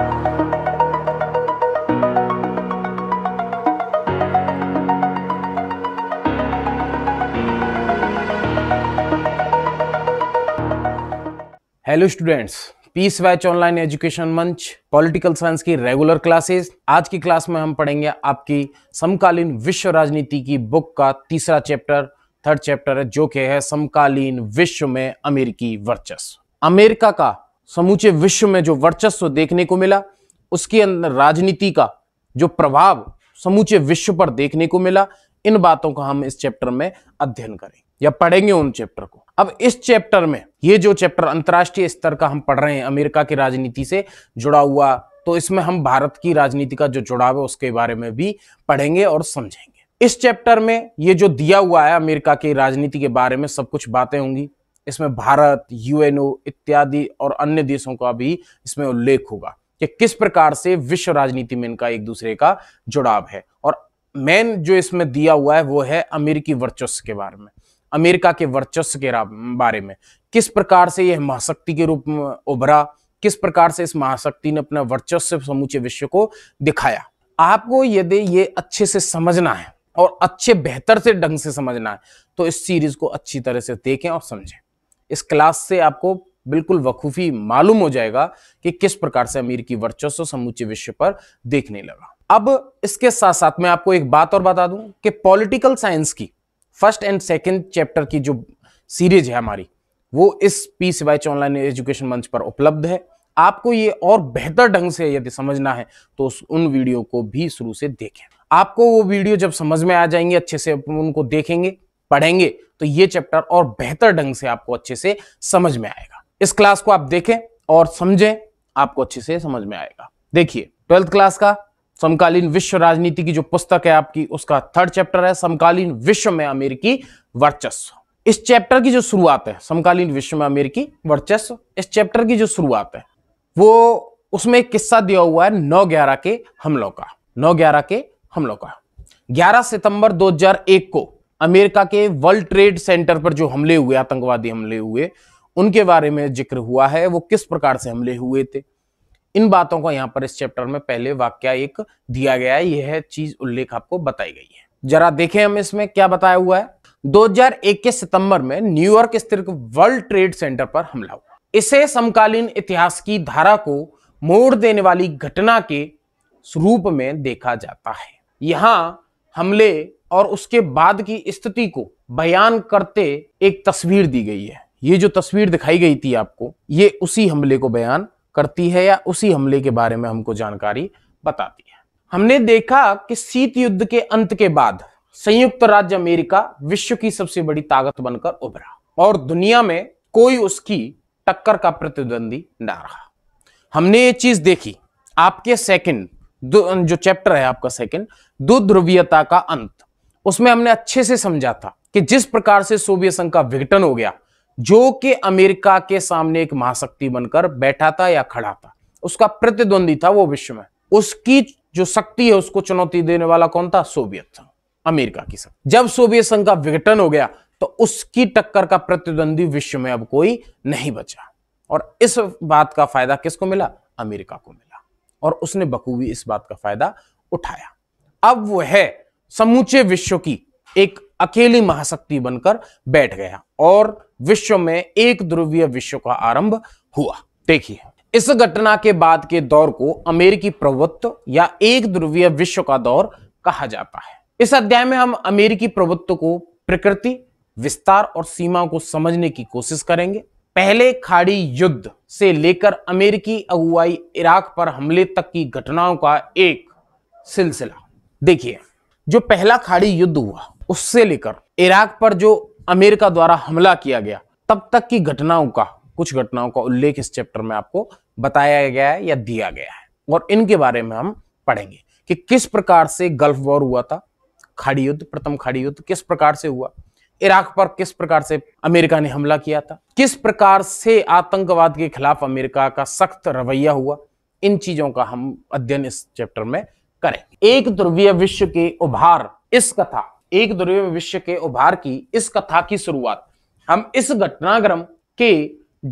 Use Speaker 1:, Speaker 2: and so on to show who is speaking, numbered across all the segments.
Speaker 1: hello students पीस वैच online education मंच पॉलिटिकल साइंस की रेगुलर क्लासेस आज की क्लास में हम पढ़ेंगे आपकी समकालीन विश्व राजनीति की बुक का तीसरा चैप्टर थर्ड चैप्टर है जो कि है समकालीन विश्व में अमेरिकी वर्चस्व अमेरिका का समूचे विश्व में जो वर्चस्व देखने को मिला उसके अंदर राजनीति का जो प्रभाव समूचे विश्व पर देखने को मिला इन बातों का हम इस चैप्टर में अध्ययन करें या पढ़ेंगे उन चैप्टर को अब इस चैप्टर में ये जो चैप्टर अंतर्राष्ट्रीय स्तर का हम पढ़ रहे हैं अमेरिका की राजनीति से जुड़ा हुआ तो इसमें हम भारत की राजनीति का जो जुड़ाव है उसके बारे में भी पढ़ेंगे और समझेंगे इस चैप्टर में ये जो दिया हुआ है अमेरिका की राजनीति के बारे में सब कुछ बातें होंगी इसमें भारत यूएनओ इत्यादि और अन्य देशों का भी इसमें उल्लेख होगा कि किस प्रकार से विश्व राजनीति में इनका एक दूसरे का जुड़ाव है और मेन जो इसमें दिया हुआ है वो है अमेरिकी वर्चस्व के बारे में अमेरिका के वर्चस्व के बारे में किस प्रकार से यह महाशक्ति के रूप में उभरा किस प्रकार से इस महाशक्ति ने अपना वर्चस्व समूचे विश्व को दिखाया आपको यदि ये अच्छे से समझना है और अच्छे बेहतर से ढंग से समझना है तो इस सीरीज को अच्छी तरह से देखें और समझें इस क्लास से आपको बिल्कुल वकूफी मालूम हो जाएगा कि किस प्रकार से अमीर की वर्चस्व समूचे विश्व पर देखने लगा अब इसके साथ साथ मैं आपको एक बात और बता दूं कि पॉलिटिकल साइंस की फर्स्ट एंड सेकंड चैप्टर की जो सीरीज है हमारी वो इस पी सिवाय ऑनलाइन एजुकेशन मंच पर उपलब्ध है आपको ये और बेहतर ढंग से यदि समझना है तो उन वीडियो को भी शुरू से देखें आपको वो वीडियो जब समझ में आ जाएंगे अच्छे से उनको देखेंगे पढ़ेंगे तो ये चैप्टर और बेहतर ढंग से आपको अच्छे से समझ में आएगा इस क्लास को आप देखें और समझें आपको अच्छे से समझ में आएगा देखिए ट्वेल्थ क्लास का समकालीन विश्व राजनीति की जो पुस्तक है आपकी उसका थर्ड चैप्टर है समकालीन विश्व में अमेरिकी वर्चस्व इस चैप्टर की जो शुरुआत है समकालीन विश्व में अमेरिकी वर्चस्व इस चैप्टर की जो शुरुआत है वो उसमें एक किस्सा दिया हुआ है नौ ग्यारह के हमलों का नौ ग्यारह के हमलों का ग्यारह सितंबर 2001 को अमेरिका के वर्ल्ड ट्रेड सेंटर पर जो हमले हुए आतंकवादी हमले हुए उनके बारे में जिक्र हुआ है वो किस प्रकार से हमले हुए थे इन बातों का यहाँ पर इस चैप्टर में पहले वाक्य एक दिया गया है यह चीज उल्लेख आपको बताई गई है जरा देखें हम इसमें क्या बताया हुआ है 2001 के सितंबर में न्यूयॉर्क स्थित वर्ल्ड ट्रेड सेंटर पर हमला हुआ इसे समकालीन इतिहास की धारा को मोड़ देने वाली घटना के रूप में देखा जाता है यहां हमले और उसके बाद की स्थिति को बयान करते एक तस्वीर दी गई है ये जो तस्वीर दिखाई गई थी आपको ये उसी हमले को बयान करती है या उसी हमले के बारे में हमको जानकारी बताती है हमने देखा कि शीत युद्ध के अंत के बाद संयुक्त राज्य अमेरिका विश्व की सबसे बड़ी ताकत बनकर उभरा और दुनिया में कोई उसकी टक्कर का प्रतिद्वंदी ना रहा हमने ये चीज देखी आपके सेकंड जो चैप्टर है आपका सेकंड दो ध्रुवीयता का अंत उसमें हमने अच्छे से समझा था कि जिस प्रकार से सोवियत संघ का विघटन हो गया जो कि अमेरिका के सामने एक महाशक्ति बनकर बैठा था या खड़ा था उसका प्रतिद्वंदी था वो विश्व में उसकी जो शक्ति है उसको चुनौती देने वाला कौन था सोवियत था अमेरिका की शक्ति जब सोवियत संघ का विघटन हो गया तो उसकी टक्कर का प्रतिद्वंदी विश्व में अब कोई नहीं बचा और इस बात का फायदा किसको मिला अमेरिका को मिला और उसने बखूबी इस बात का फायदा उठाया अब वो है समूचे विश्व की एक अकेली महाशक्ति बनकर बैठ गया और विश्व में एक ध्रुवीय विश्व का आरंभ हुआ देखिए इस घटना के बाद के दौर को अमेरिकी प्रभुत्व या एक ध्रुवीय विश्व का दौर कहा जाता है इस अध्याय में हम अमेरिकी प्रभुत्व को प्रकृति विस्तार और सीमाओं को समझने की कोशिश करेंगे पहले खाड़ी युद्ध से लेकर अमेरिकी अगुवाई इराक पर हमले तक की घटनाओं का एक सिलसिला देखिए जो पहला खाड़ी युद्ध हुआ उससे लेकर इराक पर जो अमेरिका द्वारा हमला किया गया तब तक की घटनाओं का कुछ घटनाओं का उल्लेख इस चैप्टर में आपको बताया गया है या दिया गया है और इनके बारे में हम पढ़ेंगे कि किस प्रकार से गल्फ वॉर हुआ था खाड़ी युद्ध प्रथम खाड़ी युद्ध किस प्रकार से हुआ इराक पर किस प्रकार से अमेरिका ने हमला किया था किस प्रकार से आतंकवाद के खिलाफ अमेरिका का सख्त रवैया हुआ इन चीजों का हम अध्ययन इस चैप्टर में करें एक ध्रुवीय विश्व के उभार इस कथा एक ध्रुवीय विश्व के उभार की इस कथा की शुरुआत हम इस घटनाक्रम के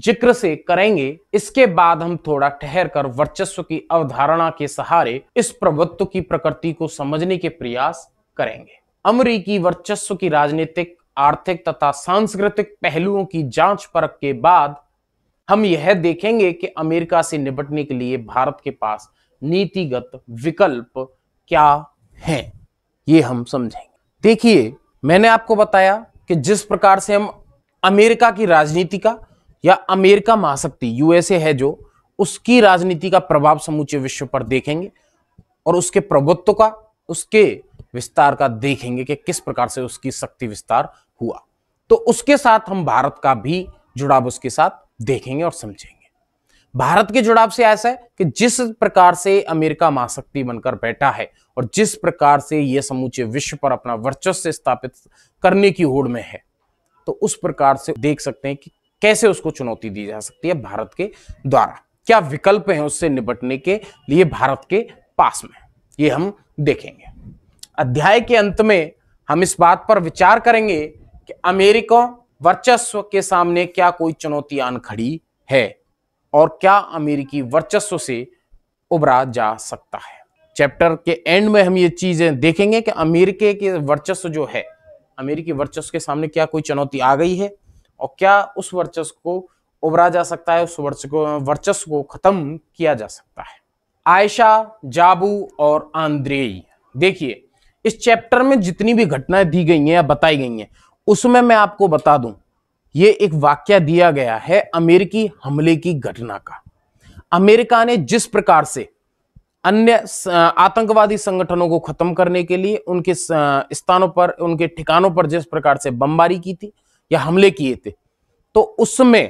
Speaker 1: जिक्र से करेंगे इसके बाद हम थोड़ा ठहर कर वर्चस्व की अवधारणा के सहारे इस प्रभुत्व की प्रकृति को समझने के प्रयास करेंगे अमरीकी वर्चस्व की राजनीतिक आर्थिक तथा सांस्कृतिक पहलुओं की जांच परख के बाद हम यह देखेंगे कि अमेरिका से निपटने के लिए भारत के पास नीतिगत विकल्प क्या हैं ये हम समझेंगे देखिए मैंने आपको बताया कि जिस प्रकार से हम अमेरिका की राजनीति का या अमेरिका महाशक्ति यूएसए है जो उसकी राजनीति का प्रभाव समूचे विश्व पर देखेंगे और उसके प्रभुत्व का उसके विस्तार का देखेंगे कि किस प्रकार से उसकी शक्ति विस्तार हुआ तो उसके साथ हम भारत का भी जुड़ाव उसके साथ देखेंगे और समझेंगे भारत के जुड़ाव से ऐसा है कि जिस प्रकार से अमेरिका महाशक्ति बनकर बैठा है और जिस प्रकार से यह समूचे विश्व पर अपना वर्चस्व स्थापित करने की होड़ में है तो उस प्रकार से देख सकते हैं कि कैसे उसको चुनौती दी जा सकती है भारत के द्वारा क्या विकल्प हैं उससे निपटने के लिए भारत के पास में ये हम देखेंगे अध्याय के अंत में हम इस बात पर विचार करेंगे कि अमेरिका वर्चस्व के सामने क्या कोई चुनौती आन खड़ी है और क्या अमेरिकी वर्चस्व से उबरा जा सकता है चैप्टर के एंड में हम ये चीज़ें देखेंगे कि अमेरिके के वर्चस्व जो है अमेरिकी वर्चस्व के सामने क्या कोई चुनौती आ गई है और क्या उस वर्चस्व को उभरा जा सकता है उस वर्चस्व को वर्चस्व को ख़त्म किया जा सकता है आयशा जाबू और आंद्रेई देखिए इस चैप्टर में जितनी भी घटनाएं दी गई हैं या बताई गई हैं उसमें मैं आपको बता दूं ये एक वाक्य दिया गया है अमेरिकी हमले की घटना का अमेरिका ने जिस प्रकार से अन्य आतंकवादी संगठनों को खत्म करने के लिए उनके स्थानों पर उनके ठिकानों पर जिस प्रकार से बमबारी की थी या हमले किए थे तो उसमें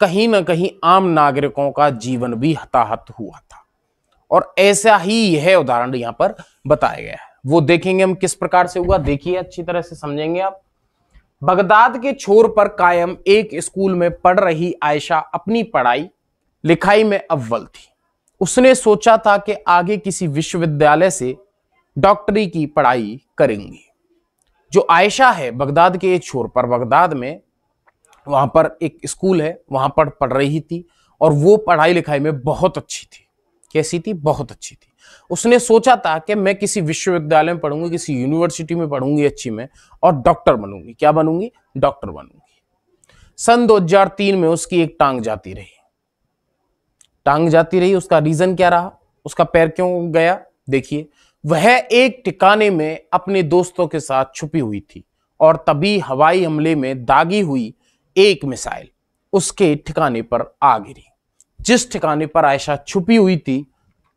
Speaker 1: कहीं ना कहीं आम नागरिकों का जीवन भी हताहत हुआ था और ऐसा ही यह उदाहरण यहां पर बताया गया है वो देखेंगे हम किस प्रकार से हुआ देखिए अच्छी तरह से समझेंगे आप बगदाद के छोर पर कायम एक स्कूल में पढ़ रही आयशा अपनी पढ़ाई लिखाई में अव्वल थी उसने सोचा था कि आगे किसी विश्वविद्यालय से डॉक्टरी की पढ़ाई करेंगी जो आयशा है बगदाद के एक छोर पर बगदाद में वहाँ पर एक स्कूल है वहाँ पर पढ़ रही थी और वो पढ़ाई लिखाई में बहुत अच्छी थी कैसी थी बहुत अच्छी थी उसने सोचा था कि मैं किसी विश्वविद्यालय में पढ़ूंगी किसी यूनिवर्सिटी में पढ़ूंगी अच्छी में और डॉक्टर बनूंगी क्या बनूंगी डॉक्टर बनूंगी सन 2003 में उसकी एक टांग जाती रही टांग जाती रही उसका रीजन क्या रहा उसका पैर क्यों गया देखिए वह एक ठिकाने में अपने दोस्तों के साथ छुपी हुई थी और तभी हवाई हमले में दागी हुई एक मिसाइल उसके ठिकाने पर आ गिरी जिस ठिकाने पर आयशा छुपी हुई थी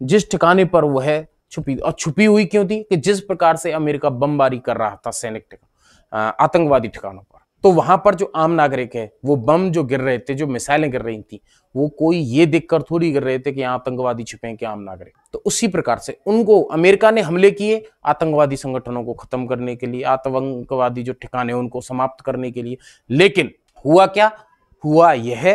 Speaker 1: जिस ठिकाने पर वह छुपी और छुपी हुई क्यों थी कि जिस प्रकार से अमेरिका बमबारी कर रहा था सैनिक आतंकवादी ठिकानों पर तो वहां पर जो आम नागरिक है वो बम जो गिर रहे थे जो मिसाइलें गिर रही थी वो कोई ये देखकर थोड़ी गिर रहे थे कि आतंकवादी छिपे हैं कि आम नागरिक तो उसी प्रकार से उनको अमेरिका ने हमले किए आतंकवादी संगठनों को खत्म करने के लिए आतंकवादी जो ठिकाने उनको समाप्त करने के लिए लेकिन हुआ क्या हुआ यह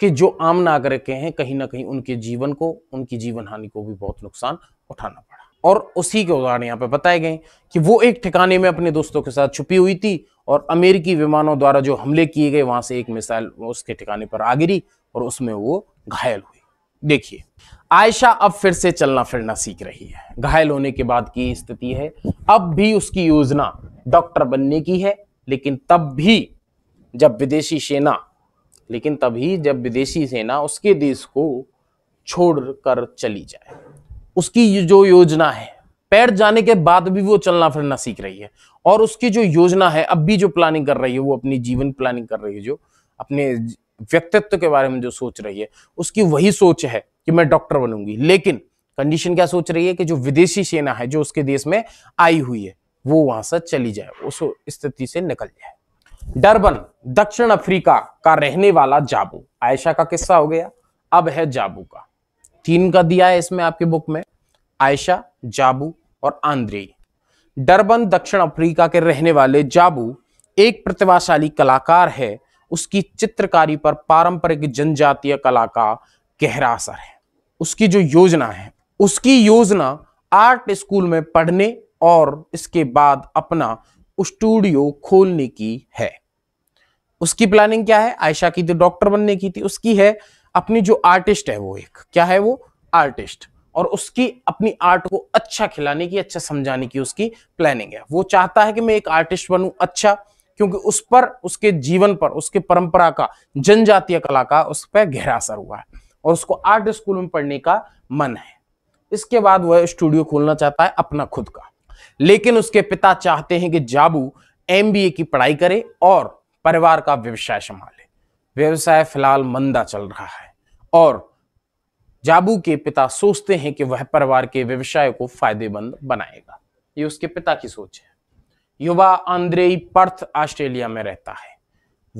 Speaker 1: कि जो आम नागरिक हैं कहीं ना कहीं उनके जीवन को उनकी जीवन हानि को भी बहुत नुकसान उठाना पड़ा और उसी के उदाहरण यहाँ पे बताए गए कि वो एक ठिकाने में अपने दोस्तों के साथ छुपी हुई थी और अमेरिकी विमानों द्वारा जो हमले किए गए वहां से एक मिसाइल उसके ठिकाने पर आ गिरी और उसमें वो घायल हुई देखिए आयशा अब फिर से चलना फिरना सीख रही है घायल होने के बाद की स्थिति है अब भी उसकी योजना डॉक्टर बनने की है लेकिन तब भी जब विदेशी सेना लेकिन तभी जब विदेशी सेना उसके देश को छोड़ कर चली जाए उसकी जो योजना है पैर जाने के बाद भी वो चलना फिरना सीख रही है और उसकी जो योजना है अब भी जो प्लानिंग कर रही है वो अपनी जीवन प्लानिंग कर रही है जो अपने व्यक्तित्व के बारे में जो सोच रही है उसकी वही सोच है कि मैं डॉक्टर बनूंगी लेकिन कंडीशन क्या सोच रही है कि जो विदेशी सेना है जो उसके देश में आई हुई है वो वहां से चली जाए उस स्थिति से निकल जाए डरबन दक्षिण अफ्रीका का रहने वाला जाबू आयशा का किस्सा हो गया अब है जाबू का तीन का दिया है इसमें आपके बुक में आयशा जाबू और आंद्रे डरबन दक्षिण अफ्रीका के रहने वाले जाबू एक प्रतिभाशाली कलाकार है उसकी चित्रकारी पर पारंपरिक जनजातीय कला का गहरा असर है उसकी जो योजना है उसकी योजना आर्ट स्कूल में पढ़ने और इसके बाद अपना स्टूडियो खोलने की है उसकी प्लानिंग क्या है आयशा की जो डॉक्टर बनने की थी उसकी है अपनी जो आर्टिस्ट है वो एक क्या है वो आर्टिस्ट और उसकी अपनी आर्ट को अच्छा खिलाने की अच्छा समझाने की उसकी प्लानिंग है वो चाहता है कि मैं एक आर्टिस्ट बनूं अच्छा क्योंकि उस पर उसके जीवन पर उसके परंपरा का जनजातीय कला का उस पर गहरा असर हुआ है और उसको आर्ट स्कूल में पढ़ने का मन है इसके बाद वह स्टूडियो खोलना चाहता है अपना खुद का लेकिन उसके पिता चाहते हैं कि जाबू एमबीए की पढ़ाई करे और परिवार का व्यवसाय संभाले व्यवसाय फिलहाल मंदा चल रहा है और जाबू के पिता सोचते हैं कि वह परिवार के व्यवसाय को फायदेमंद बनाएगा ये उसके पिता की सोच है युवा आंद्रेई पर्थ ऑस्ट्रेलिया में रहता है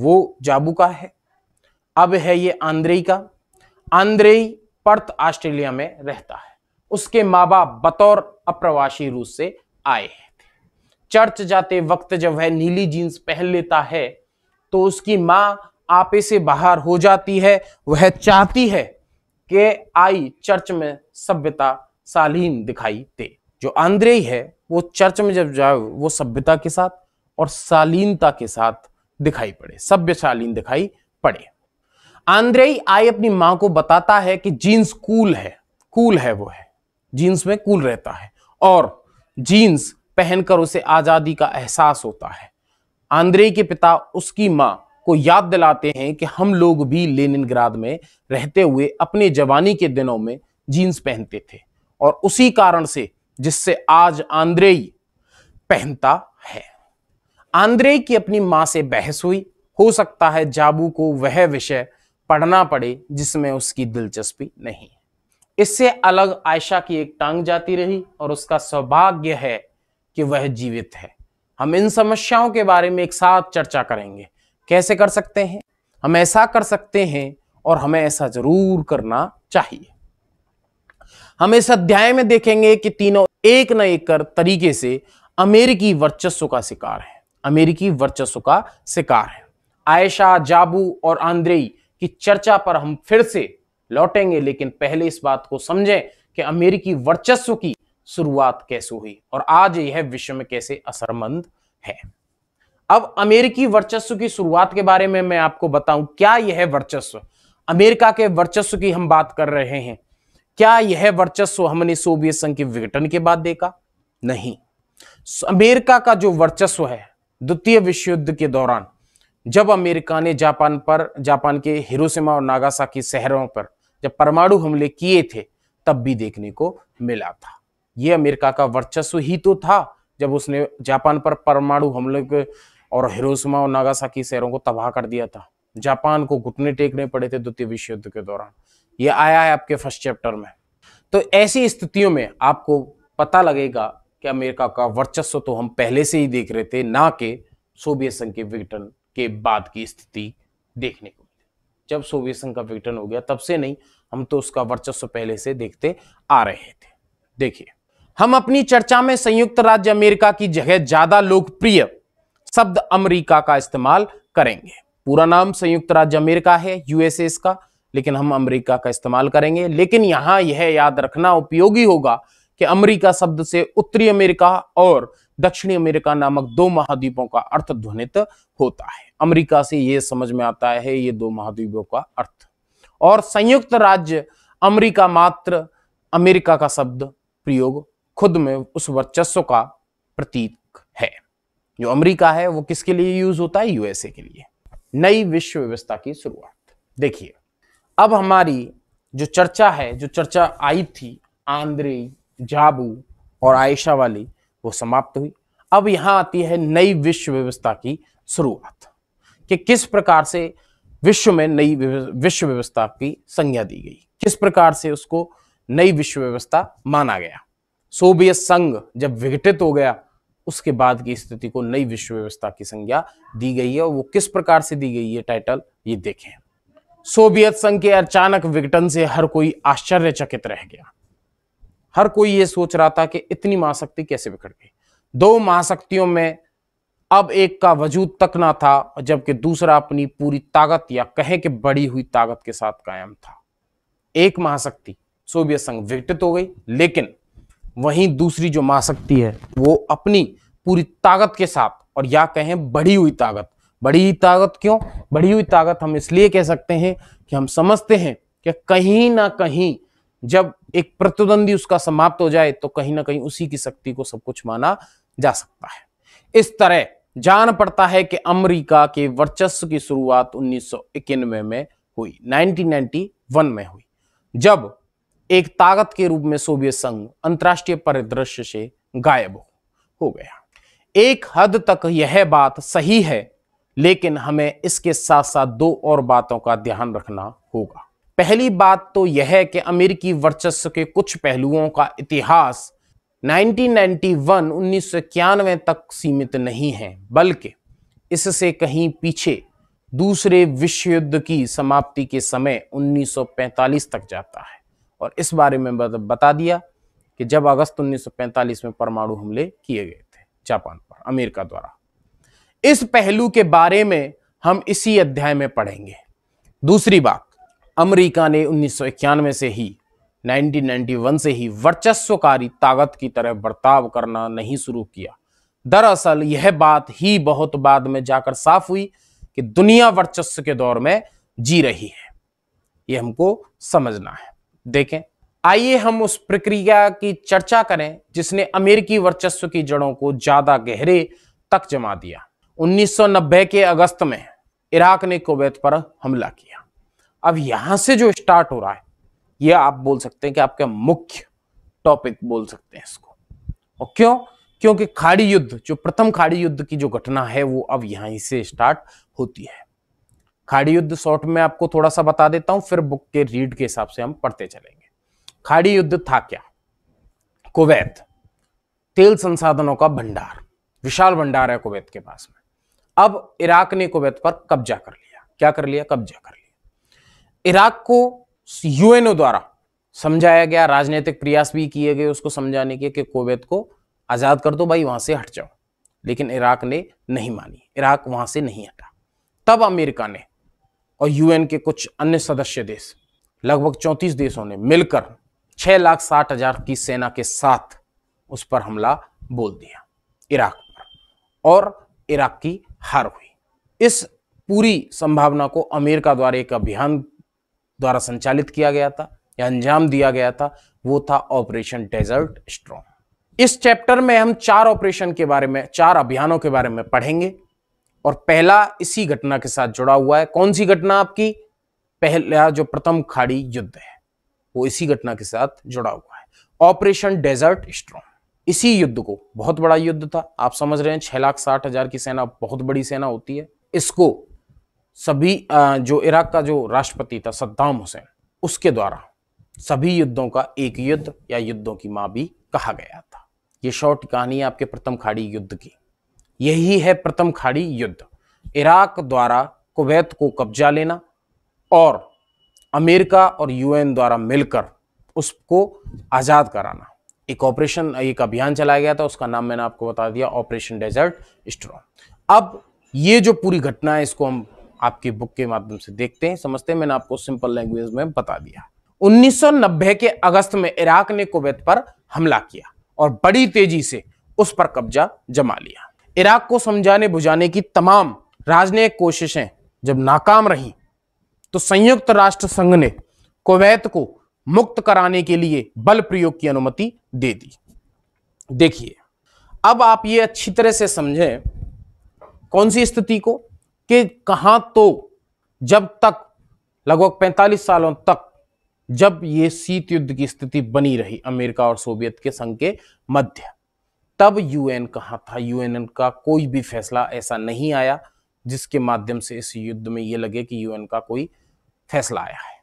Speaker 1: वो जाबू का है अब है ये आंद्रेई का आंद्रेई पर्थ ऑस्ट्रेलिया में रहता है उसके माँ बाप बतौर अप्रवासी रूस से आए चर्च जाते वक्त जब वह नीली जींस पहन लेता है तो उसकी माँ आपे से बाहर हो जाती है वह चाहती है कि आई चर्च में सभ्यता सालीन दिखाई दे जो आंद्रे है वो चर्च में जब जाए वो सभ्यता के साथ और शालीनता के साथ दिखाई पड़े सभ्य दिखाई पड़े आंद्रेई आई अपनी माँ को बताता है कि जींस कूल है कूल है वो है जींस में कूल रहता है और जीन्स पहनकर उसे आज़ादी का एहसास होता है आंद्रे के पिता उसकी माँ को याद दिलाते हैं कि हम लोग भी लेनिनग्राद में रहते हुए अपने जवानी के दिनों में जीन्स पहनते थे और उसी कारण से जिससे आज आंद्रेई पहनता है आंद्रे की अपनी माँ से बहस हुई हो सकता है जाबू को वह विषय पढ़ना पड़े जिसमें उसकी दिलचस्पी नहीं इससे अलग आयशा की एक टांग जाती रही और उसका सौभाग्य है कि वह जीवित है हम इन समस्याओं के बारे में एक साथ चर्चा करेंगे कैसे कर सकते हैं हम ऐसा कर सकते हैं और हमें ऐसा जरूर करना चाहिए हम इस अध्याय में देखेंगे कि तीनों एक न एक कर तरीके से अमेरिकी वर्चस्व का शिकार है अमेरिकी वर्चस्व का शिकार है आयशा जाबू और आंद्रेई की चर्चा पर हम फिर से लौटेंगे लेकिन पहले इस बात को समझें कि अमेरिकी वर्चस्व की शुरुआत कैसे हुई और आज यह विश्व में कैसे असरमंद है अब अमेरिकी वर्चस्व की शुरुआत के बारे में मैं आपको बताऊं क्या यह वर्चस्व अमेरिका के वर्चस्व की हम बात कर रहे हैं क्या यह वर्चस्व हमने सोवियत संघ के विघटन के बाद देखा नहीं अमेरिका का जो वर्चस्व है द्वितीय विश्व युद्ध के दौरान जब अमेरिका ने जापान पर जापान के हिरोशिमा और नागासाकी शहरों पर जब परमाणु हमले किए थे तब भी देखने को मिला था ये अमेरिका का वर्चस्व ही तो था जब उसने जापान पर परमाणु हमले के और हिरोशिमा और नागासाकी शहरों को तबाह कर दिया था जापान को घुटने टेकने पड़े थे द्वितीय विश्व युद्ध के दौरान ये आया है आपके फर्स्ट चैप्टर में तो ऐसी स्थितियों में आपको पता लगेगा कि अमेरिका का वर्चस्व तो हम पहले से ही देख रहे थे ना कि सोवियत संघ के विघटन के बाद की स्थिति देखने को जब सोवियत संघ का विघटन हो गया तब से नहीं हम तो उसका वर्चस्व पहले से देखते आ रहे थे देखिए हम अपनी चर्चा में संयुक्त राज्य अमेरिका की जगह ज्यादा लोकप्रिय शब्द अमेरिका का इस्तेमाल करेंगे पूरा नाम संयुक्त राज्य अमेरिका है यूएसए का लेकिन हम अमेरिका का इस्तेमाल करेंगे लेकिन यहां यह याद रखना उपयोगी होगा कि अमेरिका शब्द से उत्तरी अमेरिका और दक्षिणी अमेरिका नामक दो महाद्वीपों का अर्थ ध्वनित होता है अमेरिका से यह समझ में आता है ये दो महाद्वीपों का अर्थ और संयुक्त राज्य अमेरिका मात्र अमेरिका का शब्द प्रयोग खुद में उस वर्चस्व का प्रतीक है जो अमेरिका है वो किसके लिए यूज होता है यूएसए के लिए नई विश्व व्यवस्था की शुरुआत देखिए अब हमारी जो चर्चा है जो चर्चा आई थी आंद्रे जाबू और आयशा वाली वो समाप्त हुई अब यहां आती है नई विश्व व्यवस्था की शुरुआत कि किस प्रकार से विश्व में नई विश्व व्यवस्था की संज्ञा दी गई किस प्रकार से उसको नई विश्व व्यवस्था माना गया सोवियत संघ जब विघटित हो गया उसके बाद की स्थिति को नई विश्व व्यवस्था की संज्ञा दी गई है और वो किस प्रकार से दी गई है टाइटल ये देखें सोवियत संघ के अचानक विघटन से हर कोई आश्चर्यचकित रह गया हर कोई ये सोच रहा था कि इतनी महाशक्ति कैसे बिखड़ गई दो महाशक्तियों में अब एक का वजूद तक ना था जबकि दूसरा अपनी पूरी ताकत या कहें कि बड़ी हुई ताकत के साथ कायम था एक महाशक्ति सोवियत संघ विघटित हो गई लेकिन वहीं दूसरी जो महाशक्ति है वो अपनी पूरी ताकत के साथ और या कहें बढ़ी हुई ताकत बड़ी हुई ताकत क्यों बढ़ी हुई ताकत हम इसलिए कह सकते हैं कि हम समझते हैं कि कहीं ना कहीं जब एक प्रतिद्वंदी उसका समाप्त हो जाए तो कहीं ना कहीं उसी की शक्ति को सब कुछ माना जा सकता है इस तरह जान पड़ता है कि अमेरिका के वर्चस्व की शुरुआत उन्नीस में हुई 1991 में हुई जब एक ताकत के रूप में सोवियत संघ अंतरराष्ट्रीय परिदृश्य से गायब हो गया एक हद तक यह बात सही है लेकिन हमें इसके साथ साथ दो और बातों का ध्यान रखना होगा पहली बात तो यह है कि अमेरिकी वर्चस्व के कुछ पहलुओं का इतिहास 1991 उन्नीस तक सीमित नहीं है बल्कि इससे कहीं पीछे दूसरे विश्व युद्ध की समाप्ति के समय 1945 तक जाता है और इस बारे में बता दिया कि जब अगस्त 1945 में परमाणु हमले किए गए थे जापान पर अमेरिका द्वारा इस पहलू के बारे में हम इसी अध्याय में पढ़ेंगे दूसरी बात अमेरिका ने उन्नीस से ही 1991 से ही वर्चस्वकारी ताकत की तरह बर्ताव करना नहीं शुरू किया दरअसल यह बात ही बहुत बाद में जाकर साफ हुई कि दुनिया वर्चस्व के दौर में जी रही है यह हमको समझना है देखें आइए हम उस प्रक्रिया की चर्चा करें जिसने अमेरिकी वर्चस्व की जड़ों को ज्यादा गहरे तक जमा दिया 1990 के अगस्त में इराक ने कुवैत पर हमला किया अब यहां से जो स्टार्ट हो रहा है ये आप बोल सकते हैं कि आपका मुख्य टॉपिक बोल सकते हैं इसको और क्यों क्योंकि खाड़ी युद्ध जो प्रथम खाड़ी युद्ध की जो घटना है वो अब यहीं से स्टार्ट होती है खाड़ी युद्ध शॉर्ट में आपको थोड़ा सा बता देता हूं फिर बुक के रीड के हिसाब से हम पढ़ते चलेंगे खाड़ी युद्ध था क्या कुवैत तेल संसाधनों का भंडार विशाल भंडार है कुवैत के पास में अब इराक ने कुवैत पर कब्जा कर लिया क्या कर लिया कब्जा कर लिया इराक को यूएनओ द्वारा समझाया गया राजनीतिक प्रयास भी किए गए उसको समझाने के कि कोवैत को आज़ाद कर दो भाई वहां से हट जाओ लेकिन इराक ने नहीं मानी इराक वहां से नहीं हटा तब अमेरिका ने और यूएन के कुछ अन्य सदस्य देश लगभग चौंतीस देशों ने मिलकर छह लाख साठ हजार की सेना के साथ उस पर हमला बोल दिया इराक पर और इराक की हार हुई इस पूरी संभावना को अमेरिका द्वारा एक अभियान द्वारा संचालित किया गया था या अंजाम दिया गया था वो था ऑपरेशन डेजर्ट स्ट्रॉन्ग इस चैप्टर में हम चार ऑपरेशन के बारे में चार अभियानों के बारे में पढ़ेंगे और पहला इसी घटना के साथ जुड़ा हुआ है कौन सी घटना आपकी पहला जो प्रथम खाड़ी युद्ध है वो इसी घटना के साथ जुड़ा हुआ है ऑपरेशन डेजर्ट स्ट्रॉन्ग इसी युद्ध को बहुत बड़ा युद्ध था आप समझ रहे हैं छह लाख साठ हजार की सेना बहुत बड़ी सेना होती है इसको सभी जो इराक का जो राष्ट्रपति था सद्दाम हुसैन उसके द्वारा सभी युद्धों का एक युद्ध या युद्धों की माँ भी कहा गया था ये शॉर्ट कहानी है आपके प्रथम खाड़ी युद्ध की यही है प्रथम खाड़ी युद्ध इराक द्वारा कुवैत को कब्जा लेना और अमेरिका और यूएन द्वारा मिलकर उसको आज़ाद कराना एक ऑपरेशन एक अभियान चलाया गया था उसका नाम मैंने आपको बता दिया ऑपरेशन डेजर्ट स्ट्रॉ अब ये जो पूरी घटना है इसको हम आपकी बुक के माध्यम से देखते हैं समझते हैं मैंने आपको सिंपल लैंग्वेज में बता दिया 1990 के अगस्त में इराक ने कुवैत पर हमला किया और बड़ी तेजी से उस पर कब्जा जमा लिया इराक को समझाने बुझाने की तमाम राजनयिक कोशिशें जब नाकाम रही तो संयुक्त राष्ट्र संघ ने कुवैत को मुक्त कराने के लिए बल प्रयोग की अनुमति दे दी देखिए अब आप ये अच्छी तरह से समझें कौन सी स्थिति को कि कहां तो जब तक लगभग 45 सालों तक जब ये शीत युद्ध की स्थिति बनी रही अमेरिका और सोवियत के संघ के मध्य तब यूएन कहां था यूएन का कोई भी फैसला ऐसा नहीं आया जिसके माध्यम से इस युद्ध में ये लगे कि यूएन का कोई फैसला आया है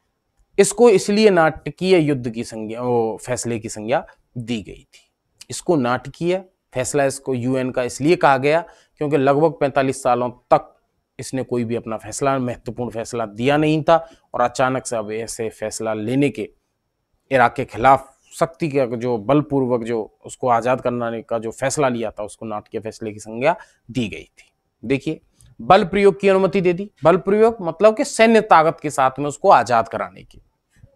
Speaker 1: इसको इसलिए नाटकीय युद्ध की संज्ञा फैसले की संज्ञा दी गई थी इसको नाटकीय फैसला इसको यूएन का इसलिए कहा गया क्योंकि लगभग 45 सालों तक इसने कोई भी अपना फैसला महत्वपूर्ण फैसला दिया नहीं था और अचानक से अब ऐसे फैसला लेने के इराक के खिलाफ सख्ती का जो बलपूर्वक जो उसको आज़ाद करने का जो फैसला लिया था उसको नाटकीय फैसले की संज्ञा दी गई थी देखिए बल प्रयोग की अनुमति दे दी बल प्रयोग मतलब कि सैन्य ताकत के साथ में उसको आज़ाद कराने की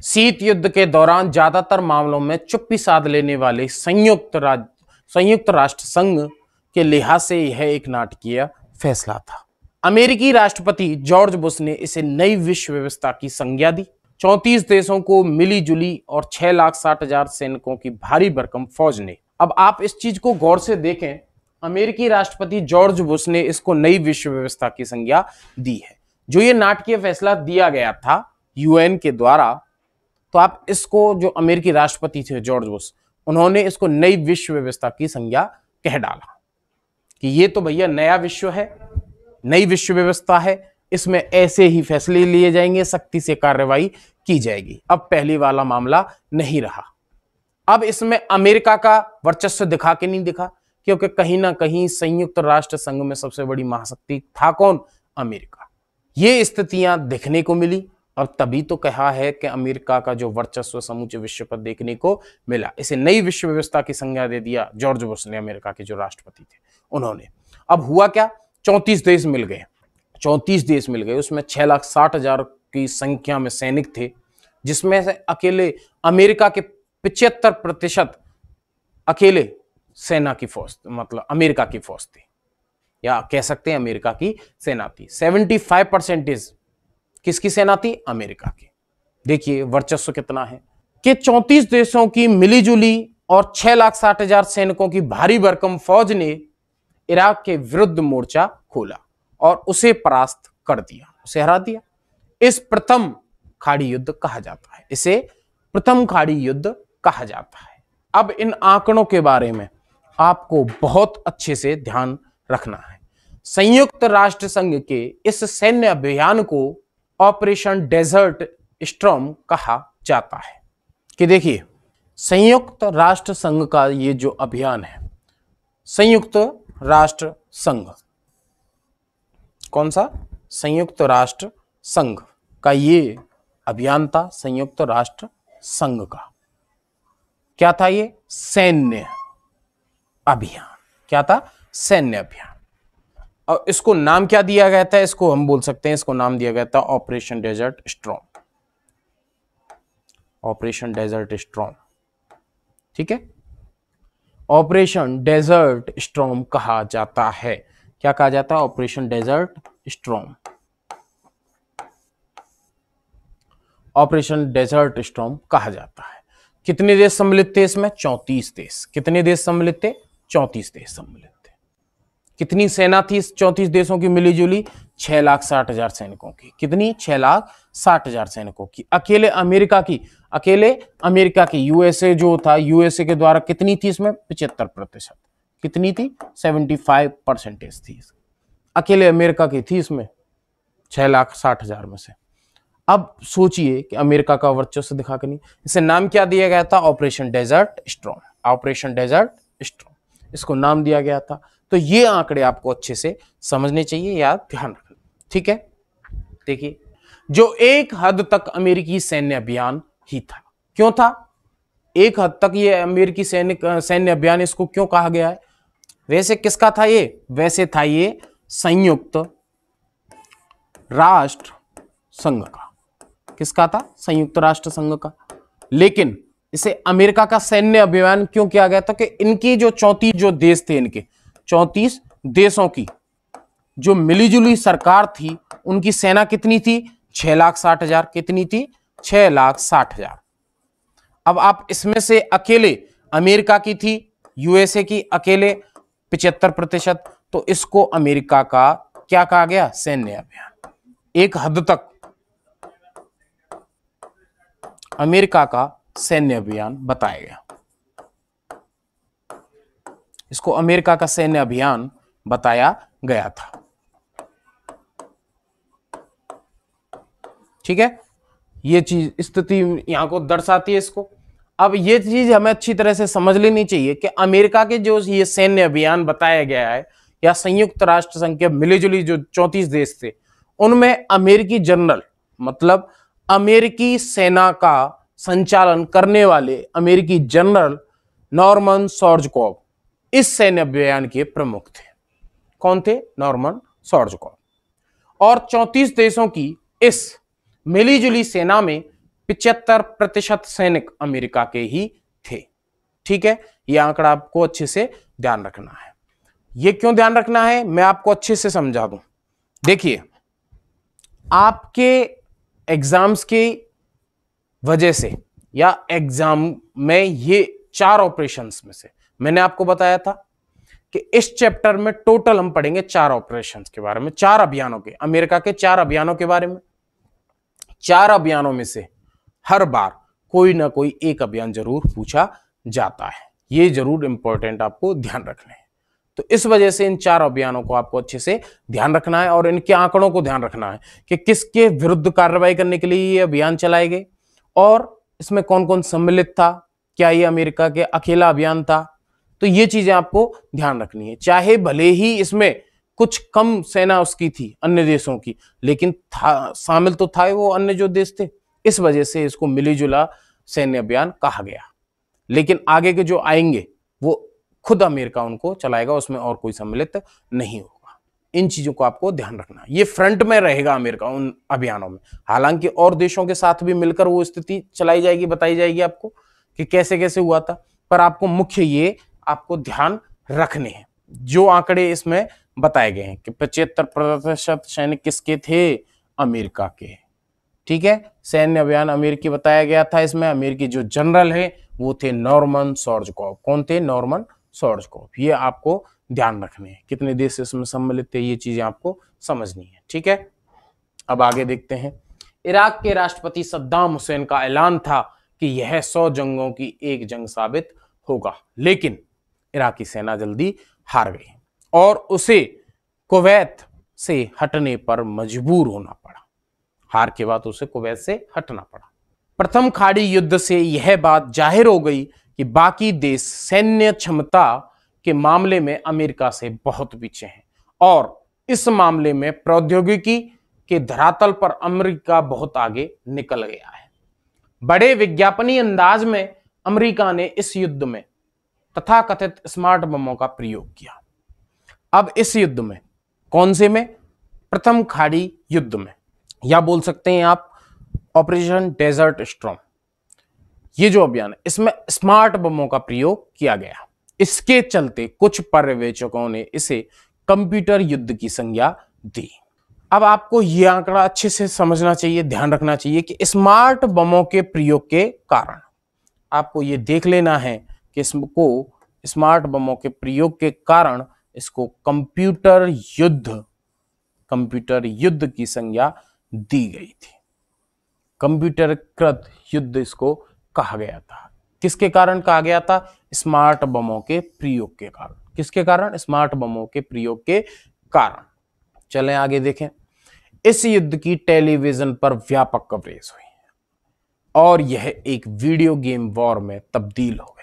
Speaker 1: शीत युद्ध के दौरान ज़्यादातर मामलों में चुप्पी साध लेने वाले संयुक्त राज संयुक्त राष्ट्र संघ के लिहाज से यह एक नाटकीय फैसला था अमेरिकी राष्ट्रपति जॉर्ज बुश ने इसे नई विश्व व्यवस्था की संज्ञा दी चौतीस देशों को मिली जुली और छह लाख साठ हजार सैनिकों की भारी भरकम फौज ने अब आप इस चीज को गौर से देखें अमेरिकी राष्ट्रपति जॉर्ज बुश ने इसको नई विश्व व्यवस्था की संज्ञा दी है जो ये नाटकीय फैसला दिया गया था यूएन के द्वारा तो आप इसको जो अमेरिकी राष्ट्रपति थे जॉर्ज बुश उन्होंने इसको नई विश्व व्यवस्था की संज्ञा कह डाला कि ये तो भैया नया विश्व है नई विश्व व्यवस्था है इसमें ऐसे ही फैसले लिए जाएंगे सख्ती से कार्रवाई की जाएगी अब पहले वाला मामला नहीं रहा अब इसमें अमेरिका का वर्चस्व दिखा के नहीं दिखा क्योंकि कहीं ना कहीं संयुक्त राष्ट्र संघ में सबसे बड़ी महाशक्ति था कौन अमेरिका ये स्थितियां देखने को मिली और तभी तो कहा है कि अमेरिका का जो वर्चस्व समूचे विश्व पर देखने को मिला इसे नई विश्व व्यवस्था की संज्ञा दे दिया जॉर्ज बुश ने अमेरिका के जो राष्ट्रपति थे उन्होंने अब हुआ क्या चौंतीस देश मिल गए चौंतीस देश मिल गए उसमें छः लाख साठ हजार की संख्या में सैनिक थे जिसमें से अकेले अमेरिका के पिछहत्तर प्रतिशत अकेले सेना की फौज मतलब अमेरिका की फौज थी या कह सकते हैं अमेरिका की सेना थी सेवेंटी फाइव परसेंटेज किसकी सेना थी अमेरिका की देखिए वर्चस्व कितना है कि चौंतीस देशों की मिलीजुली और छह लाख साठ हजार सैनिकों की भारी भरकम फौज ने इराक के विरुद्ध मोर्चा खोला और उसे परास्त कर दिया उसे हरा दिया इस प्रथम खाड़ी युद्ध कहा जाता है इसे प्रथम खाड़ी युद्ध कहा जाता है अब इन आंकड़ों के बारे में आपको बहुत अच्छे से ध्यान रखना है संयुक्त राष्ट्र संघ के इस सैन्य अभियान को ऑपरेशन डेजर्ट स्ट्रॉम कहा जाता है कि देखिए संयुक्त राष्ट्र संघ का ये जो अभियान है संयुक्त राष्ट्र संघ कौन सा संयुक्त राष्ट्र संघ का ये अभियान था संयुक्त राष्ट्र संघ का क्या था ये सैन्य अभियान क्या था सैन्य अभियान और इसको नाम क्या दिया गया था इसको हम बोल सकते हैं इसको नाम दिया गया था operation desert strong operation desert strong ठीक है ऑपरेशन डेजर्ट स्ट्रॉम कहा जाता है क्या कहा जाता है operation desert storm operation desert storm कहा जाता है कितने देश सम्मिलित थे इसमें चौंतीस देश कितने देश सम्मिलित थे चौंतीस देश सम्मिलित कितनी सेना थी चौंतीस देशों की मिलीजुली छह लाख साठ हजार सैनिकों की कितनी छह लाख साठ हजार सैनिकों की अकेले अमेरिका की अकेले अमेरिका की यूएसए जो था यूएसए के द्वारा कितनी थी इसमें पिछहत्तर प्रतिशत कितनी थी सेवेंटी फाइव परसेंटेज थी अकेले अमेरिका की थी इसमें छह लाख साठ हजार में से अब सोचिए कि अमेरिका का वर्चस्व दिखा के नहीं इसे नाम क्या दिया गया था operation desert strong operation desert strong इसको नाम दिया गया था तो ये आंकड़े आपको अच्छे से समझने चाहिए या ध्यान रखना ठीक है देखिए जो एक हद तक अमेरिकी सैन्य अभियान ही था क्यों था एक हद तक ये अमेरिकी सैन्य सैन्य अभियान इसको क्यों कहा गया है वैसे किसका था ये वैसे था ये संयुक्त राष्ट्र संघ का किसका था संयुक्त राष्ट्र संघ का लेकिन इसे अमेरिका का सैन्य अभियान क्यों किया गया था कि इनकी जो चौथी जो देश थे इनके चौंतीस देशों की जो मिलीजुली सरकार थी उनकी सेना कितनी थी छह लाख साठ हजार कितनी थी छह लाख साठ हजार अब आप इसमें से अकेले अमेरिका की थी यूएसए की अकेले पिचहत्तर प्रतिशत तो इसको अमेरिका का क्या कहा गया सैन्य अभियान एक हद तक अमेरिका का सैन्य अभियान बताया गया इसको अमेरिका का सैन्य अभियान बताया गया था ठीक है ये चीज स्थिति यहां को दर्शाती है इसको अब ये चीज हमें अच्छी तरह से समझ लेनी चाहिए कि अमेरिका के जो ये सैन्य अभियान बताया गया है या संयुक्त राष्ट्र संघ के मिलीजुली जो चौंतीस देश थे उनमें अमेरिकी जनरल मतलब अमेरिकी सेना का संचालन करने वाले अमेरिकी जनरल नॉर्मन सॉर्जकॉफ इस सैन्य अभियान के प्रमुख थे कौन थे नॉर्मन सॉर्जकॉन और 34 देशों की इस मिलीजुली सेना में पिछहत्तर प्रतिशत सैनिक अमेरिका के ही थे ठीक है यह आंकड़ा आपको अच्छे से ध्यान रखना है यह क्यों ध्यान रखना है मैं आपको अच्छे से समझा दूं देखिए आपके एग्जाम्स की वजह से या एग्जाम में ये चार ऑपरेशंस में से मैंने आपको बताया था कि इस चैप्टर में टोटल हम पढ़ेंगे चार ऑपरेशन के बारे में चार अभियानों के अमेरिका के चार अभियानों के बारे में चार अभियानों में से हर बार कोई ना कोई एक अभियान जरूर पूछा जाता है ये जरूर इंपॉर्टेंट आपको ध्यान रखना है तो इस वजह से इन चार अभियानों को आपको अच्छे से ध्यान रखना है और इनके आंकड़ों को ध्यान रखना है कि किसके विरुद्ध कार्रवाई करने के लिए ये अभियान चलाए गए और इसमें कौन कौन सम्मिलित था क्या ये अमेरिका के अकेला अभियान था तो ये चीजें आपको ध्यान रखनी है चाहे भले ही इसमें कुछ कम सेना उसकी थी अन्य देशों की लेकिन था शामिल तो था वो अन्य जो देश थे इस वजह से इसको मिलीजुला सैन्य अभियान कहा गया लेकिन आगे के जो आएंगे वो खुद अमेरिका उनको चलाएगा उसमें और कोई सम्मिलित नहीं होगा इन चीजों को आपको ध्यान रखना ये फ्रंट में रहेगा अमेरिका उन अभियानों में हालांकि और देशों के साथ भी मिलकर वो स्थिति चलाई जाएगी बताई जाएगी आपको कि कैसे कैसे हुआ था पर आपको मुख्य ये आपको ध्यान रखने हैं जो आंकड़े इसमें बताए गए हैं कि पचहत्तर प्रतिशत सैनिक किसके थे अमेरिका के ठीक है सैन्य अभियान अमेरिकी बताया गया था इसमें अमेरिकी जो जनरल है वो थे नॉर्मन सॉर्जकॉफ कौन थे नॉर्मन सॉर्जकॉफ ये आपको ध्यान रखने हैं कितने देश इसमें सम्मिलित थे ये चीजें आपको समझनी है ठीक है अब आगे देखते हैं इराक के राष्ट्रपति सद्दाम हुसैन का ऐलान था कि यह सौ जंगों की एक जंग साबित होगा लेकिन इराकी सेना जल्दी हार गई और उसे कुवैत से हटने पर मजबूर होना पड़ा हार के बाद उसे कुवैत से हटना पड़ा प्रथम खाड़ी युद्ध से यह बात जाहिर हो गई कि बाकी देश सैन्य क्षमता के मामले में अमेरिका से बहुत पीछे हैं और इस मामले में प्रौद्योगिकी के धरातल पर अमेरिका बहुत आगे निकल गया है बड़े विज्ञापनी अंदाज में अमेरिका ने इस युद्ध में तथा कथित स्मार्ट बमों का प्रयोग किया अब इस युद्ध में कौन से में प्रथम खाड़ी युद्ध में या बोल सकते हैं आप ऑपरेशन डेजर्ट स्ट्रॉम ये जो अभियान है इसमें स्मार्ट बमों का प्रयोग किया गया इसके चलते कुछ पर्यवेक्षकों ने इसे कंप्यूटर युद्ध की संज्ञा दी अब आपको यह आंकड़ा अच्छे से समझना चाहिए ध्यान रखना चाहिए कि स्मार्ट बमों के प्रयोग के कारण आपको ये देख लेना है को स्मार्ट बमों के प्रयोग के कारण इसको कंप्यूटर युद्ध कंप्यूटर युद्ध की संज्ञा दी गई थी कंप्यूटर कृत युद्ध इसको कहा गया था किसके कारण कहा गया था स्मार्ट बमों के प्रयोग के कारण किसके कारण स्मार्ट बमों के प्रयोग के कारण चलें आगे देखें इस युद्ध की टेलीविजन पर व्यापक कवरेज हुई और यह एक वीडियो गेम वॉर में तब्दील हो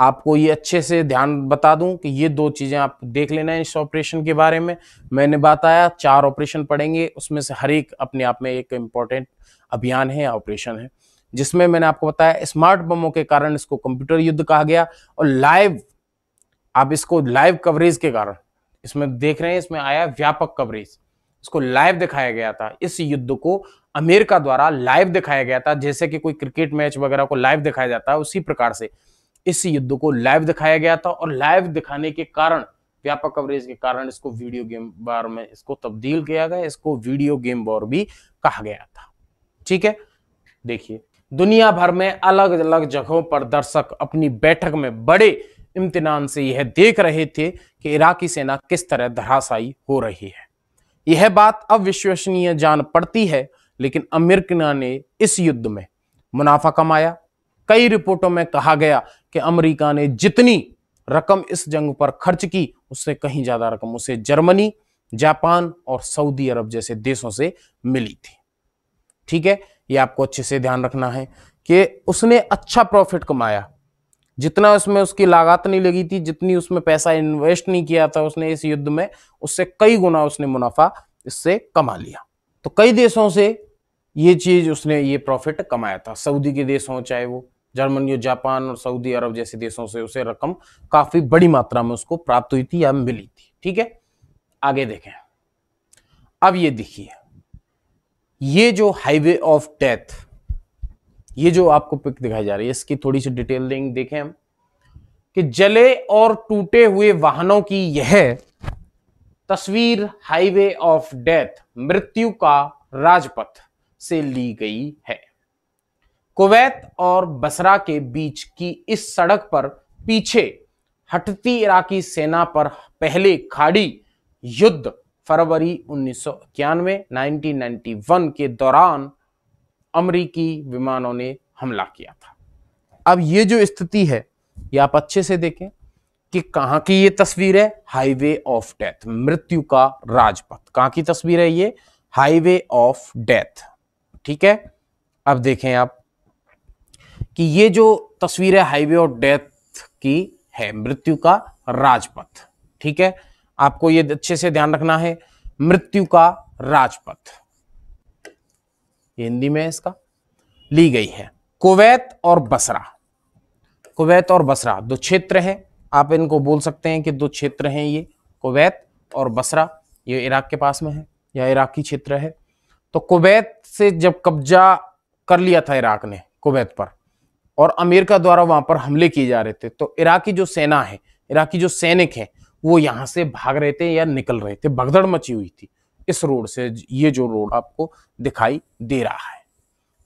Speaker 1: आपको ये अच्छे से ध्यान बता दूं कि ये दो चीज़ें आप देख लेना इस ऑपरेशन के बारे में मैंने बताया चार ऑपरेशन पड़ेंगे उसमें से हर एक अपने आप में एक इम्पॉर्टेंट अभियान है ऑपरेशन है जिसमें मैंने आपको बताया स्मार्ट बमों के कारण इसको कंप्यूटर युद्ध कहा गया और लाइव आप इसको लाइव कवरेज के कारण इसमें देख रहे हैं इसमें आया व्यापक कवरेज इसको लाइव दिखाया गया था इस युद्ध को अमेरिका द्वारा लाइव दिखाया गया था जैसे कि कोई क्रिकेट मैच वगैरह को लाइव दिखाया जाता है उसी प्रकार से इस युद्ध को लाइव दिखाया गया था और लाइव दिखाने के कारण व्यापक कवरेज के कारण इसको वीडियो गेम बार में इसको तब्दील किया गया इसको वीडियो गेम बार भी कहा गया था ठीक है देखिए दुनिया भर में अलग अलग जगहों पर दर्शक अपनी बैठक में बड़े इम्तनान से यह देख रहे थे कि इराकी सेना किस तरह धराशायी हो रही है यह बात अविश्वसनीय जान पड़ती है लेकिन अमेरिका ने इस युद्ध में मुनाफा कमाया कई रिपोर्टों में कहा गया कि अमेरिका ने जितनी रकम इस जंग पर खर्च की उससे कहीं ज्यादा रकम उसे जर्मनी जापान और सऊदी अरब जैसे देशों से मिली थी ठीक है ये आपको अच्छे से ध्यान रखना है कि उसने अच्छा प्रॉफिट कमाया जितना उसमें उसकी लागत नहीं लगी थी जितनी उसमें पैसा इन्वेस्ट नहीं किया था उसने इस युद्ध में उससे कई गुना उसने मुनाफा इससे कमा लिया तो कई देशों से ये चीज उसने ये प्रॉफिट कमाया था सऊदी के देश हों चाहे वो जर्मनी और जापान और सऊदी अरब जैसे देशों से उसे रकम काफी बड़ी मात्रा में उसको प्राप्त हुई थी या मिली थी ठीक है आगे देखें अब ये देखिए ये जो हाईवे ऑफ डेथ ये जो आपको पिक दिखाई जा रही है इसकी थोड़ी सी डिटेल देंगे देखें हम कि जले और टूटे हुए वाहनों की यह तस्वीर हाईवे ऑफ डेथ मृत्यु का राजपथ से ली गई है कुवैत और बसरा के बीच की इस सड़क पर पीछे हटती इराकी सेना पर पहले खाड़ी युद्ध फरवरी उन्नीस सौ के दौरान अमरीकी विमानों ने हमला किया था अब ये जो स्थिति है ये आप अच्छे से देखें कि कहां की ये तस्वीर है हाईवे ऑफ डेथ मृत्यु का राजपथ कहां की तस्वीर है ये हाईवे ऑफ डेथ ठीक है अब देखें आप कि ये जो तस्वीर है हाईवे ऑफ डेथ की है मृत्यु का राजपथ ठीक है आपको ये अच्छे से ध्यान रखना है मृत्यु का राजपथ हिंदी में इसका ली गई है कुवैत और बसरा कुवैत और बसरा दो क्षेत्र है आप इनको बोल सकते हैं कि दो क्षेत्र हैं ये कुवैत और बसरा ये इराक के पास में है या इराकी क्षेत्र है तो कुवैत से जब कब्जा कर लिया था इराक ने कुवैत पर और अमेरिका द्वारा वहां पर हमले किए जा रहे थे तो इराकी जो सेना है इराकी जो सैनिक है वो यहाँ से भाग रहे थे या निकल रहे थे भगदड़ मची हुई थी इस रोड से ये जो रोड आपको दिखाई दे रहा है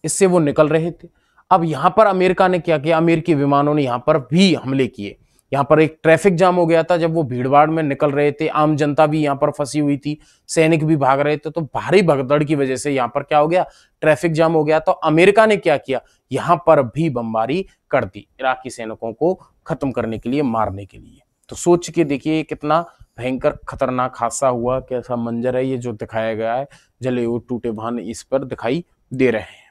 Speaker 1: इससे वो निकल रहे थे अब यहाँ पर अमेरिका ने क्या किया अमेरिकी विमानों ने यहाँ पर भी हमले किए यहाँ पर एक ट्रैफिक जाम हो गया था जब वो भीड़भाड़ में निकल रहे थे आम जनता भी यहाँ पर फंसी हुई थी सैनिक भी भाग रहे थे तो भारी भगदड़ की वजह से यहाँ पर क्या हो गया ट्रैफिक जाम हो गया तो अमेरिका ने क्या किया यहाँ पर भी बमबारी कर दी इराकी सैनिकों को खत्म करने के लिए मारने के लिए तो सोच के देखिए कितना भयंकर खतरनाक हादसा हुआ कैसा मंजर है ये जो दिखाया गया है जले हुए टूटे भान इस पर दिखाई दे रहे हैं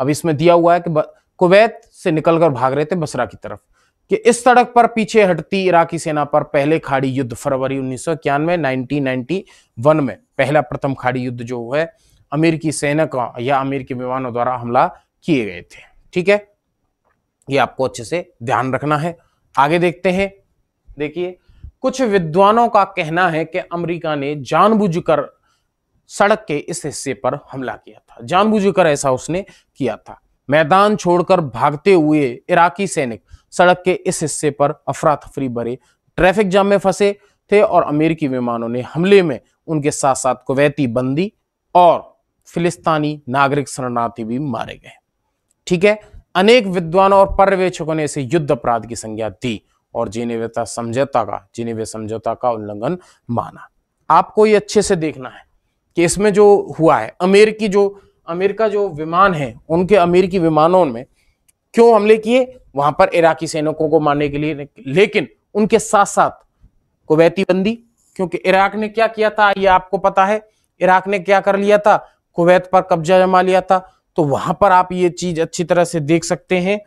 Speaker 1: अब इसमें दिया हुआ है कि कुवैत से निकलकर भाग रहे थे बसरा की तरफ कि इस सड़क पर पीछे हटती इराकी सेना पर पहले खाड़ी युद्ध फरवरी उन्नीस सौ इक्यानवे में पहला प्रथम खाड़ी युद्ध जो है अमेरिकी सैनिक या अमेरिकी विमानों द्वारा हमला किए गए थे ठीक है ये आपको अच्छे से ध्यान रखना है आगे देखते हैं देखिए कुछ विद्वानों का कहना है कि अमेरिका ने जानबूझकर सड़क के इस हिस्से पर हमला किया था जानबूझकर ऐसा उसने किया था मैदान छोड़कर भागते हुए इराकी सैनिक सड़क के इस हिस्से पर अफरा तफरी भरे ट्रैफिक जाम में फंसे थे और अमेरिकी विमानों ने हमले में उनके साथ साथ कुवैती बंदी और फिलिस्तानी नागरिक शरणार्थी भी मारे गए ठीक है अनेक विद्वानों और पर्यवेक्षकों ने इसे युद्ध अपराध की संज्ञा दी और जिनेवेता समझौता का जिनेवे समझौता का उल्लंघन माना आपको ये अच्छे से देखना है कि इसमें जो हुआ है अमेरिकी जो अमेरिका जो विमान है उनके अमेरिकी विमानों में क्यों हमले किए वहां पर इराकी सैनिकों को मारने के लिए लेकिन उनके साथ साथ कुवैती बंदी क्योंकि इराक ने क्या किया था ये आपको पता है इराक ने क्या कर लिया था कुवैत पर कब्जा जमा लिया था तो वहां पर आप ये चीज अच्छी तरह से देख सकते हैं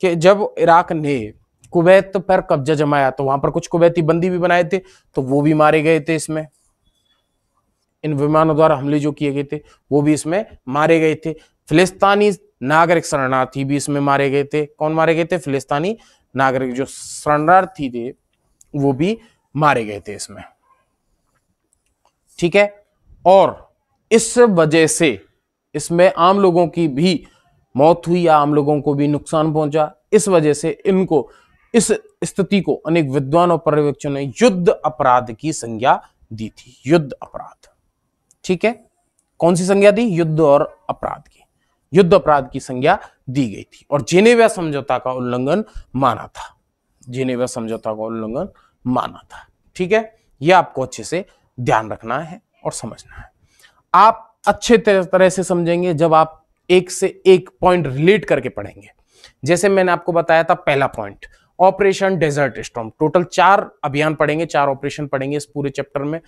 Speaker 1: कि जब इराक ने कुवैत पर कब्जा जमाया तो वहां पर कुछ कुवैती बंदी भी बनाए थे तो वो भी मारे गए थे इसमें इन विमानों द्वारा हमले जो किए गए थे वो भी इसमें मारे गए थे फिलिस्तानी नागरिक शरणार्थी भी इसमें मारे गए थे कौन मारे गए थे फिलिस्तानी नागरिक जो शरणार्थी थे वो भी मारे गए थे इसमें ठीक है और इस वजह से इसमें आम लोगों की भी मौत हुई या आम लोगों को भी नुकसान पहुंचा इस वजह से इनको इस स्थिति को अनेक विद्वान और पर्यवेक्षकों ने युद्ध अपराध की संज्ञा दी थी युद्ध अपराध ठीक है कौन सी संज्ञा दी युद्ध और अपराध की युद्ध अपराध की संज्ञा दी गई थी और जेनेवा समझौता का उल्लंघन माना था जेनेवा समझौता का उल्लंघन माना था ठीक है यह आपको अच्छे से ध्यान रखना है और समझना है आप अच्छे तरह से समझेंगे जब आप एक से एक पॉइंट रिलेट करके पढ़ेंगे जैसे मैंने आपको बताया था पहला point operation desert storm total चार अभियान पढ़ेंगे चार ऑपरेशन पढ़ेंगे इस पूरे चैप्टर में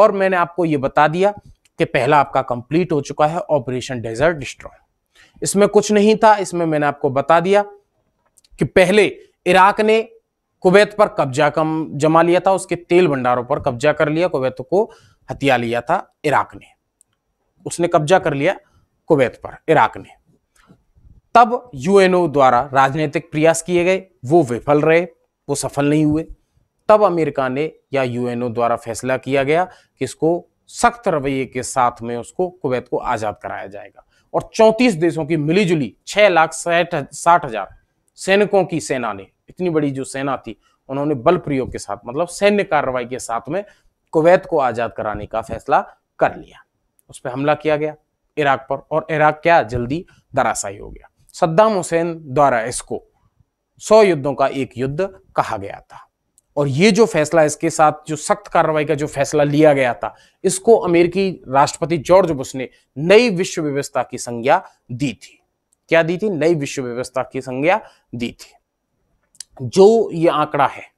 Speaker 1: और मैंने आपको यह बता दिया कि पहला आपका कंप्लीट हो चुका है ऑपरेशन डेजर्ट स्टॉम इसमें कुछ नहीं था इसमें मैंने आपको बता दिया कि पहले इराक ने कुवैत पर कब्जा कम जमा लिया था उसके तेल भंडारों पर कब्जा कर लिया कुवैत को हत्या लिया था इराक ने उसने कब्जा कर लिया कुवैत पर इराक ने तब यूएनओ द्वारा राजनीतिक प्रयास किए गए वो विफल रहे वो सफल नहीं हुए तब अमेरिका ने या यूएनओ द्वारा फैसला किया गया कि इसको सख्त रवैये के साथ में उसको कुवैत को आज़ाद कराया जाएगा और 34 देशों की मिलीजुली छह लाख साठ हजार सैनिकों की सेना ने इतनी बड़ी जो सेना थी उन्होंने बल प्रयोग के साथ मतलब सैन्य कार्रवाई के साथ में कुवैत को आजाद कराने का फैसला कर लिया उस पर हमला किया गया इराक पर और इराक क्या जल्दी दराशाई हो गया सद्दाम हुसैन द्वारा इसको सौ युद्धों का एक युद्ध कहा गया था और ये जो फैसला इसके साथ जो सख्त कार्रवाई का जो फैसला लिया गया था इसको अमेरिकी राष्ट्रपति जॉर्ज बुश ने नई विश्व व्यवस्था की संज्ञा दी थी क्या दी थी नई विश्व व्यवस्था की संज्ञा दी थी जो ये आंकड़ा है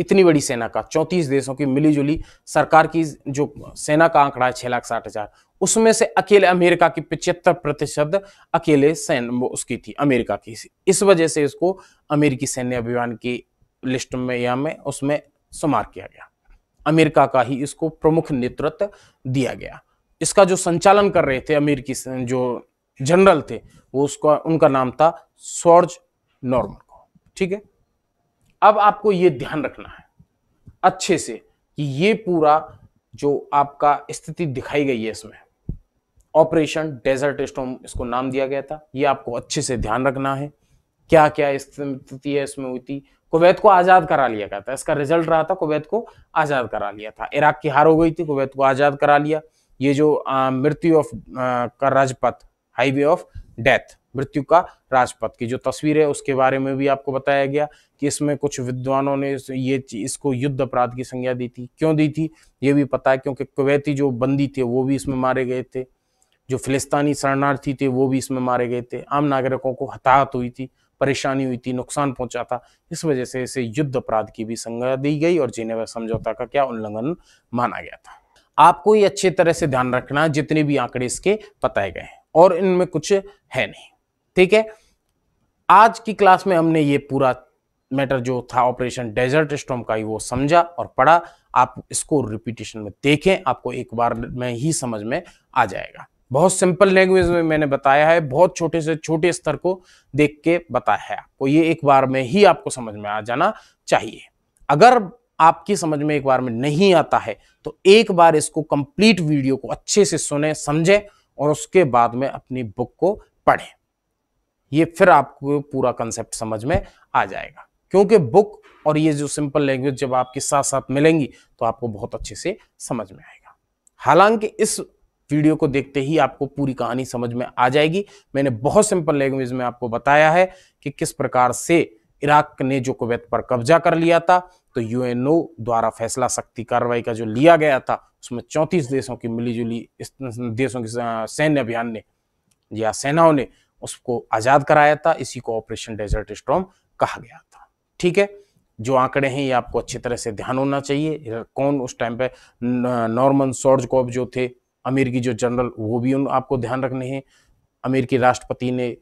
Speaker 1: इतनी बड़ी सेना का चौंतीस देशों की मिलीजुली सरकार की जो सेना का आंकड़ा है छह लाख साठ हजार उसमें से अकेले अमेरिका की पिचहत्तर प्रतिशत अकेले सैन उसकी थी अमेरिका की इस वजह से इसको अमेरिकी सैन्य अभियान की लिस्ट में या में उसमें शुमार किया गया अमेरिका का ही इसको प्रमुख नेतृत्व दिया गया इसका जो संचालन कर रहे थे अमेरिकी जो जनरल थे वो उसका उनका नाम था सॉर्ज नॉर्मन ठीक है अब आपको ये ध्यान रखना है अच्छे से कि ये पूरा जो आपका स्थिति दिखाई गई है इसमें ऑपरेशन डेजर्ट स्टोम इसको नाम दिया गया था ये आपको अच्छे से ध्यान रखना है क्या क्या स्थिति है इसमें हुई थी कुवैत को आज़ाद करा लिया गया था इसका रिजल्ट रहा था कुवैत को आज़ाद करा लिया था इराक की हार हो गई थी कुवैत को आज़ाद करा लिया ये जो मृत्यु ऑफ का राजपथ हाईवे ऑफ डेथ मृत्यु का राजपथ की जो तस्वीर है उसके बारे में भी आपको बताया गया कि इसमें कुछ विद्वानों ने ये इसको युद्ध अपराध की संज्ञा दी थी क्यों दी थी ये भी पता है क्योंकि कुवैती जो बंदी थे वो भी इसमें मारे गए थे जो फिलिस्तानी शरणार्थी थे वो भी इसमें मारे गए थे आम नागरिकों को हताहत हुई थी परेशानी हुई थी नुकसान पहुंचा था इस वजह से इसे युद्ध अपराध की भी संज्ञा दी गई और जिन्हें समझौता का क्या उल्लंघन माना गया था आपको ये अच्छे तरह से ध्यान रखना जितने भी आंकड़े इसके बताए गए हैं और इनमें कुछ है नहीं ठीक है आज की क्लास में हमने ये पूरा मैटर जो था ऑपरेशन डेजर्ट स्टॉम का ही वो समझा और पढ़ा आप इसको रिपीटेशन में देखें आपको एक बार में ही समझ में आ जाएगा बहुत सिंपल लैंग्वेज में मैंने बताया है बहुत छोटे से छोटे स्तर को देख के बताया है आपको ये एक बार में ही आपको समझ में आ जाना चाहिए अगर आपकी समझ में एक बार में नहीं आता है तो एक बार इसको कंप्लीट वीडियो को अच्छे से सुने समझें और उसके बाद में अपनी बुक को पढ़ें ये फिर आपको पूरा कंसेप्ट समझ में आ जाएगा क्योंकि बुक और ये जो सिंपल लैंग्वेज जब आपके साथ साथ मिलेंगी तो आपको बहुत अच्छे से समझ में आएगा हालांकि इस वीडियो को देखते ही आपको पूरी कहानी समझ में आ जाएगी मैंने बहुत सिंपल लैंग्वेज में आपको बताया है कि किस प्रकार से इराक ने जो कुवैत पर कब्जा कर लिया था तो यूएनओ द्वारा फैसला शक्ति कार्रवाई का जो लिया गया था उसमें चौंतीस देशों की मिलीजुली देशों के सैन्य अभियान ने या सेनाओं ने उसको आज़ाद कराया था इसी को ऑपरेशन डेजर्ट स्ट्रॉम कहा गया था ठीक है जो आंकड़े हैं ये आपको अच्छी तरह से ध्यान होना चाहिए कौन उस टाइम पे नॉर्मन सॉर्ज कॉप जो थे अमेरिकी जो जनरल वो भी उन आपको ध्यान रखने हैं अमेरिकी राष्ट्रपति ने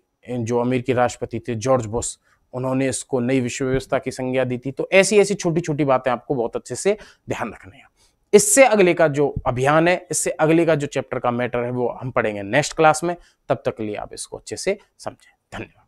Speaker 1: जो अमेरिकी राष्ट्रपति थे जॉर्ज बुश उन्होंने इसको नई विश्व व्यवस्था की संज्ञा दी थी तो ऐसी ऐसी छोटी छोटी बातें आपको बहुत अच्छे से ध्यान रखने हैं इससे अगले का जो अभियान है इससे अगले का जो चैप्टर का मैटर है वो हम पढ़ेंगे नेक्स्ट क्लास में तब तक के लिए आप इसको अच्छे से समझें धन्यवाद